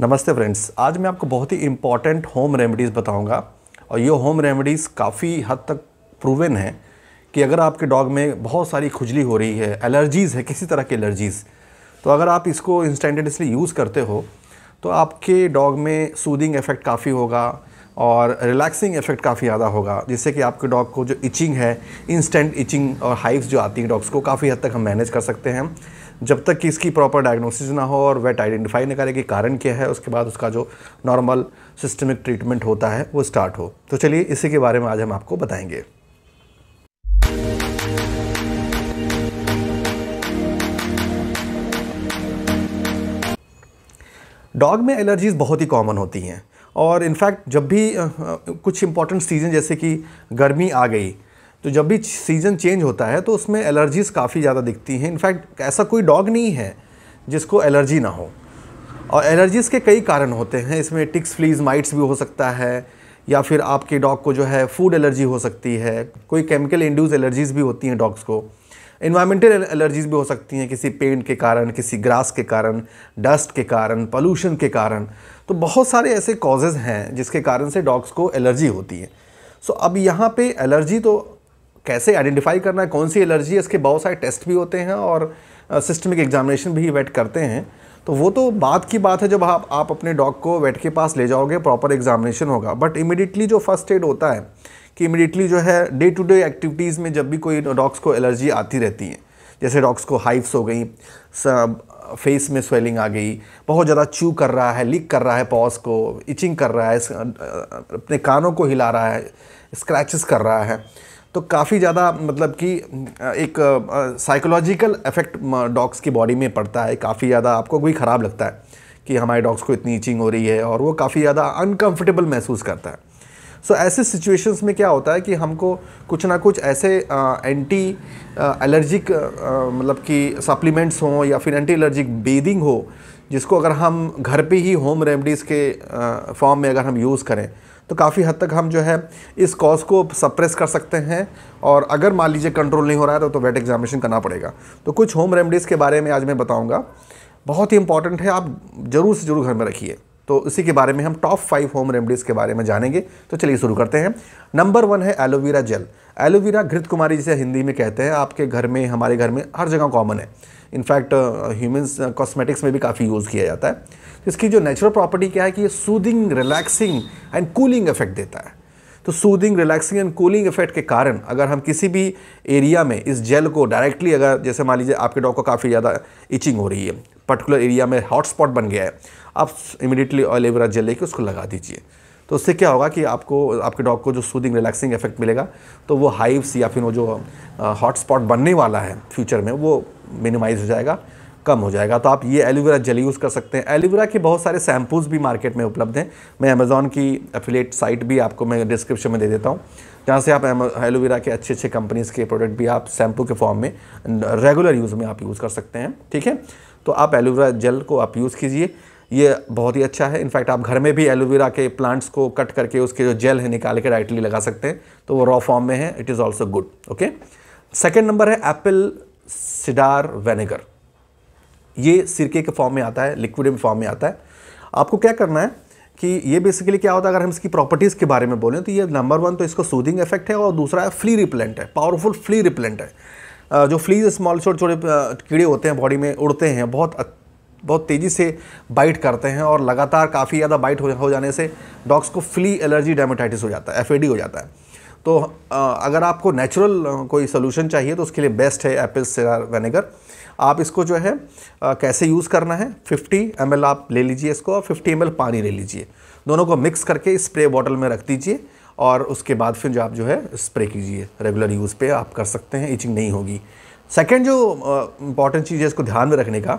नमस्ते फ्रेंड्स आज मैं आपको बहुत ही इम्पॉर्टेंट होम रेमेडीज़ बताऊंगा और ये होम रेमेडीज़ काफ़ी हद तक प्रूवन है कि अगर आपके डॉग में बहुत सारी खुजली हो रही है एलर्जीज़ है किसी तरह की एलर्जीज़ तो अगर आप इसको इंस्टेंटेनियसली यूज़ करते हो तो आपके डॉग में सूदिंग इफ़ेक्ट काफ़ी होगा और रिलैक्सिंग इफ़ेक्ट काफ़ी ज़्यादा होगा जिससे कि आपके डॉग को जो इचिंग है इंस्टेंट इचिंग और हाइव्स जो आती हैं डॉग्स को काफ़ी हद तक हम मैनेज कर सकते हैं जब तक कि इसकी प्रॉपर डायग्नोसिस ना हो और वेट आइडेंटिफाई ना करे कि कारण क्या है उसके बाद उसका जो नॉर्मल सिस्टमिक ट्रीटमेंट होता है वो स्टार्ट हो तो चलिए इसी के बारे में आज हम आपको बताएंगे डॉग में एलर्जीज़ बहुत ही कॉमन होती हैं और इनफैक्ट जब भी कुछ इंपॉर्टेंट सीज़न जैसे कि गर्मी आ गई तो जब भी सीज़न चेंज होता है तो उसमें एलर्जीज़ काफ़ी ज़्यादा दिखती हैं इनफैक्ट ऐसा कोई डॉग नहीं है जिसको एलर्जी ना हो और एलर्जीज़ के कई कारण होते हैं इसमें टिक्स फ्लीज माइट्स भी हो सकता है या फिर आपके डॉग को जो है फूड एलर्जी हो सकती है कोई केमिकल इंड्यूस एलर्जीज़ भी होती हैं डॉग्स को इन्वायरमेंटल एलर्जीज़ भी हो सकती हैं किसी पेंट के कारण किसी ग्रास के कारण डस्ट के कारण पोल्यूशन के कारण तो बहुत सारे ऐसे कॉजेज़ हैं जिसके कारण से डॉग्स को एलर्जी होती है सो so, अब यहाँ पे एलर्जी तो कैसे आइडेंटिफाई करना है कौन सी एलर्जी है इसके बहुत सारे टेस्ट भी होते हैं और सिस्टमिक एग्जामिनेशन भी वेट करते हैं तो वो तो बात की बात है जब आप आप अपने डॉग को वेट के पास ले जाओगे प्रॉपर एग्जामिनेशन होगा बट इमिडिएटली जो फर्स्ट एड होता है कि इमिडिएटली जो है डे टू डे एक्टिविटीज़ में जब भी कोई डॉग्स को एलर्जी आती रहती है जैसे डॉग्स को हाइफ्स हो गई फेस में स्वेलिंग आ गई बहुत ज़्यादा चू कर रहा है लीक कर रहा है पॉज को इचिंग कर रहा है अपने कानों को हिला रहा है स्क्रैचेस कर रहा है तो काफ़ी ज़्यादा मतलब कि एक साइकोलॉजिकल इफेक्ट डॉग्स की बॉडी में पड़ता है काफ़ी ज़्यादा आपको कोई ख़राब लगता है कि हमारे डॉग्स को इतनी ईचिंग हो रही है और वो काफ़ी ज़्यादा अनकम्फर्टेबल महसूस करता है सो so, ऐसे सिचुएशंस में क्या होता है कि हमको कुछ ना कुछ ऐसे आ, एंटी एलर्जिक मतलब कि सप्लीमेंट्स हों या फिर एंटी एलर्जिक बेदिंग हो जिसको अगर हम घर पे ही होम रेमडीज़ के फॉर्म में अगर हम यूज़ करें तो काफ़ी हद तक हम जो है इस कॉज को सप्रेस कर सकते हैं और अगर मान लीजिए कंट्रोल नहीं हो रहा है तो, तो वेट एग्जामिनेशन करना पड़ेगा तो कुछ होम रेमडीज़ के बारे में आज मैं बताऊँगा बहुत ही इंपॉर्टेंट है आप ज़रूर से ज़रूर घर में रखिए तो इसी के बारे में हम टॉप फाइव होम रेमडीज़ के बारे में जानेंगे तो चलिए शुरू करते हैं नंबर वन है एलोवेरा जेल एलोवेरा घृत कुमारी जिसे हिंदी में कहते हैं आपके घर में हमारे घर में हर जगह कॉमन है इनफैक्ट ह्यूमन्स कॉस्मेटिक्स में भी काफ़ी यूज़ किया जाता है इसकी जो नेचुरल प्रॉपर्टी क्या है कि ये soothing relaxing and cooling effect देता है तो soothing relaxing and cooling effect के कारण अगर हम किसी भी एरिया में इस जेल को डायरेक्टली अगर जैसे मान लीजिए आपके डॉग को काफ़ी ज़्यादा इचिंग हो रही है पर्टिकुलर एरिया में हॉटस्पॉट बन गया है आप इमिडिएटली एलोवेरा जेल लेके उसको लगा दीजिए तो उससे क्या होगा कि आपको आपके डॉग को जो सूदिंग रिलैक्सिंग इफेक्ट मिलेगा तो वो हाइव्स या फिर वो जो हॉटस्पॉट बनने वाला है फ्यूचर में वो मिनिमाइज हो जाएगा कम हो जाएगा तो आप ये एलोवेरा जेल यूज़ कर सकते हैं एलोवेरा के बहुत सारे शैम्पूज़ भी मार्केट में उपलब्ध हैं मैं अमेज़ॉन की एफिलेट साइट भी आपको मैं डिस्क्रिप्शन में दे देता हूँ जहाँ से आप एलोवेरा के अच्छे अच्छे कंपनीज़ के प्रोडक्ट भी आप शैम्पू के फॉर्म में रेगुलर यूज़ में आप यूज़ कर सकते हैं ठीक है तो आप एलोवेरा जेल को आप यूज़ कीजिए ये बहुत ही अच्छा है इनफैक्ट आप घर में भी एलोवेरा के प्लांट्स को कट करके उसके जो जेल है निकाल के डायरेक्टली लगा सकते हैं तो वो रॉ फॉर्म में है it is also good okay second number है एप्पल सिडार वेनेगर ये सिरके के फॉर्म में आता है लिक्विड फॉर्म में आता है आपको क्या करना है कि ये बेसिकली क्या होता है अगर हम इसकी प्रॉपर्टीज़ के बारे में बोलें तो ये नंबर वन तो इसका सूदिंग इफेक्ट है और दूसरा है फ्ली रिपेलेंट है पावरफुल फ्ली रिपेलेंट है जो फ्लीज स्मॉल छोटे छोटे कीड़े होते हैं बॉडी में उड़ते हैं बहुत बहुत तेज़ी से बाइट करते हैं और लगातार काफ़ी ज़्यादा बाइट हो जाने से डॉग्स को फ्ली एलर्जी डेमेटाइटिस हो जाता है एफ हो जाता है तो अगर आपको नेचुरल कोई सोल्यूशन चाहिए तो उसके लिए बेस्ट है एप्पल सिरार वेनेगर आप इसको जो है कैसे यूज़ करना है 50 एम आप ले लीजिए इसको और 50 एम पानी ले लीजिए दोनों को मिक्स करके स्प्रे बॉटल में रख दीजिए और उसके बाद फिर जो आप जो है स्प्रे कीजिए रेगुलर यूज़ पे आप कर सकते हैं इचिंग नहीं होगी सेकेंड जो इंपॉर्टेंट चीज़ है इसको ध्यान में रखने का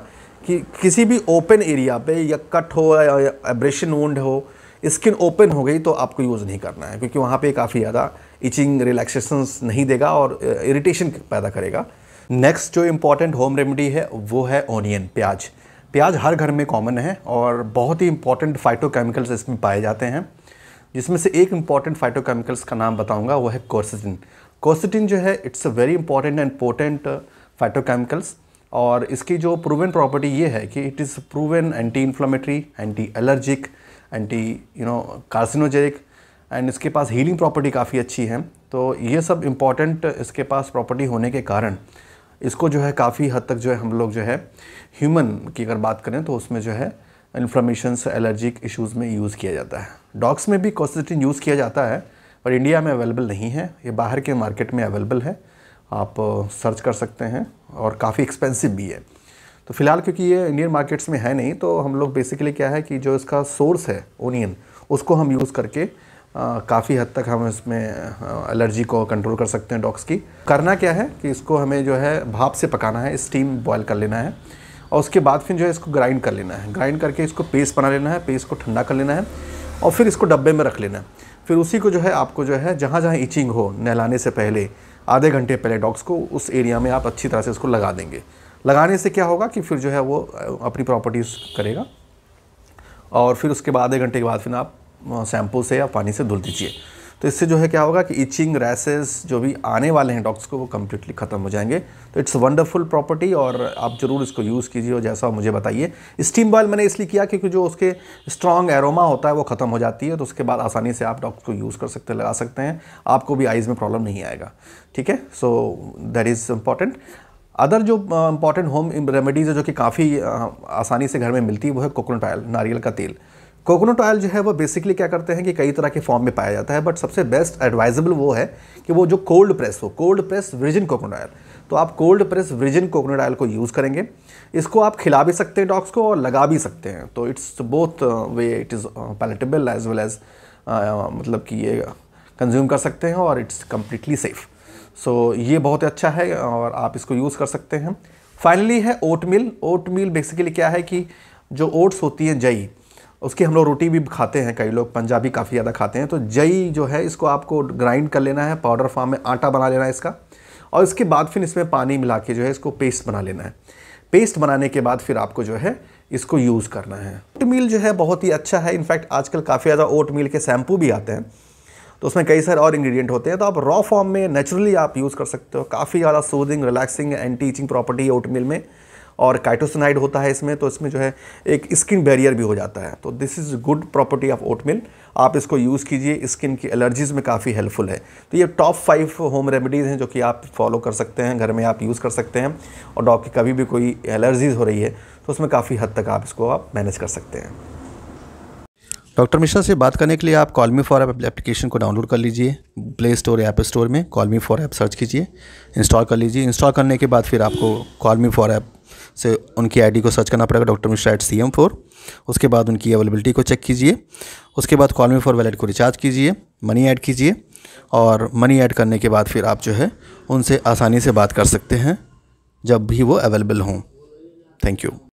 कि किसी भी ओपन एरिया पे या कट हो या एब्रेशन वो हो स्किन ओपन हो गई तो आपको यूज़ नहीं करना है क्योंकि वहाँ पे काफ़ी ज़्यादा इचिंग रिलैक्सेशंस नहीं देगा और इरिटेशन पैदा करेगा नेक्स्ट जो इम्पॉर्टेंट होम रेमेडी है वो है ऑनियन प्याज प्याज हर घर में कॉमन है और बहुत ही इंपॉर्टेंट फाइटोकेमिकल्स इसमें पाए जाते हैं जिसमें से एक इम्पॉर्टेंट फाइटोकेमिकल्स का नाम बताऊंगा वो है कोर्सिटिन कोर्सिटिन जो है it's a very important and important phytochemicals और इसकी जो प्रूवन प्रॉपर्टी ये है कि it is proven anti inflammatory anti allergic anti you know carcinogenic and इसके पास हीलिंग प्रॉपर्टी काफ़ी अच्छी है तो ये सब इम्पॉर्टेंट इसके पास प्रॉपर्टी होने के कारण इसको जो है काफ़ी हद तक जो है हम लोग जो है ह्यूमन की अगर बात करें तो उसमें जो है इन्फ्लामेशन एलर्जिक इश्यूज़ में यूज़ किया जाता है डॉग्स में भी कॉसिटिन यूज़ किया जाता है पर इंडिया में अवेलेबल नहीं है ये बाहर के मार्केट में अवेलेबल है आप सर्च कर सकते हैं और काफ़ी एक्सपेंसिव भी है तो फिलहाल क्योंकि ये इंडियन मार्केट्स में है नहीं तो हम लोग बेसिकली क्या है कि जो इसका सोर्स है ओनियन उसको हम यूज़ करके काफ़ी हद तक हम इसमें एलर्जी को कंट्रोल कर सकते हैं डॉग्स की करना क्या है कि इसको हमें जो है भाप से पकाना है स्टीम बॉयल कर लेना है और उसके बाद फिर जो है इसको ग्राइंड कर लेना है ग्राइंड करके इसको पेस्ट बना लेना है पेस्ट को ठंडा कर लेना है और फिर इसको डब्बे में रख लेना है फिर उसी को जो है आपको जो है जहाँ जहाँ इचिंग हो नहलाने से पहले आधे घंटे पहले डॉग्स को उस एरिया में आप अच्छी तरह से इसको लगा देंगे लगाने से क्या होगा कि फिर जो है वो अपनी प्रॉपर्टीज़ करेगा और फिर उसके बाद आधे घंटे के बाद फिर आप शैम्पू से या पानी से धुल दीजिए तो इससे जो है क्या होगा कि इचिंग रैसेस जो भी आने वाले हैं डॉक्स को वो कम्प्लीटली ख़त्म हो जाएंगे तो इट्स वंडरफुल प्रॉपर्टी और आप ज़रूर इसको यूज़ कीजिए और जैसा मुझे बताइए स्टीम बॉयल मैंने इसलिए किया क्योंकि जो उसके स्ट्रॉन्ग एरोमा होता है वो ख़त्म हो जाती है तो उसके बाद आसानी से आप डॉक्स को यूज़ कर सकते लगा सकते हैं आपको भी आइज़ में प्रॉब्लम नहीं आएगा ठीक है so that is important other जो इम्पॉर्टेंट होम रेमेडीज़ है जो कि काफ़ी आसानी से घर में मिलती है वो है कोकोनट ऑयल नारियल का तेल कोकोनट ऑयल जो है वो बेसिकली क्या करते हैं कि कई तरह के फॉर्म में पाया जाता है बट सबसे बेस्ट एडवाइजेबल वो है कि वो जो कोल्ड प्रेस हो cold press virgin coconut oil तो आप cold press virgin coconut oil को यूज़ करेंगे इसको आप खिला भी सकते हैं डॉग्स को और लगा भी सकते हैं तो it's both way it is palatable as well as मतलब कि ये कंज्यूम कर सकते हैं और इट्स कम्प्लीटली सेफ़ सो ये बहुत अच्छा है और आप इसको यूज़ कर सकते हैं फाइनली है ओट मिल ओट मिल बेसिकली क्या है कि जो ओट्स होती हैं जई उसकी हम लोग रोटी भी खाते हैं कई लोग पंजाबी काफ़ी ज़्यादा खाते हैं तो जई जो है इसको आपको ग्राइंड कर लेना है पाउडर फॉर्म में आटा बना लेना है इसका और इसके बाद फिर इसमें पानी मिला के जो है इसको पेस्ट बना लेना है पेस्ट बनाने के बाद फिर आपको जो है इसको यूज़ करना है ओट मील जो है बहुत ही अच्छा है इनफैक्ट आजकल काफ़ी ज़्यादा ओट मील के शैम्पू भी आते हैं तो उसमें कई सारे और इंग्रेडिएंट होते हैं तो आप रॉ फॉर्म में नेचुरली आप यूज़ कर सकते हो काफ़ी ज़्यादा soothing relaxing and teaching property है ओट मील में और काइटोसनाइड होता है इसमें तो इसमें जो है एक स्किन बैरियर भी हो जाता है तो this is good property of oatmeal आप इसको यूज़ कीजिए स्किन की एलर्जीज़ में काफ़ी हेल्पफुल है तो ये टॉप फाइव होम रेमेडीज़ हैं जो कि आप फॉलो कर सकते हैं घर में आप यूज़ कर सकते हैं और डॉग की कभी भी कोई एलर्जीज़ हो रही है तो उसमें काफ़ी हद तक आप इसको आप मैनेज कर सकते हैं डॉक्टर मिश्रा से बात करने के लिए आप कॉलमी फॉर ऐप एप्लीकेशन को डाउनलोड कर लीजिए प्ले स्टोर ऐप स्टोर में कॉलमी फॉर ऐप सर्च कीजिए इंस्टॉल कर लीजिए इंस्टॉल करने के बाद फिर आपको कॉलमी फॉर ऐप से उनकी आईडी को सर्च करना पड़ेगा doctor Mishra at C M four उसके बाद उनकी अवेलेबिलिटी को चेक कीजिए उसके बाद कॉल फॉर वैलेट को रिचार्ज कीजिए मनी ऐड कीजिए और मनी ऐड करने के बाद फिर आप जो है उनसे आसानी से बात कर सकते हैं जब भी वो अवेलेबल हों थैंक यू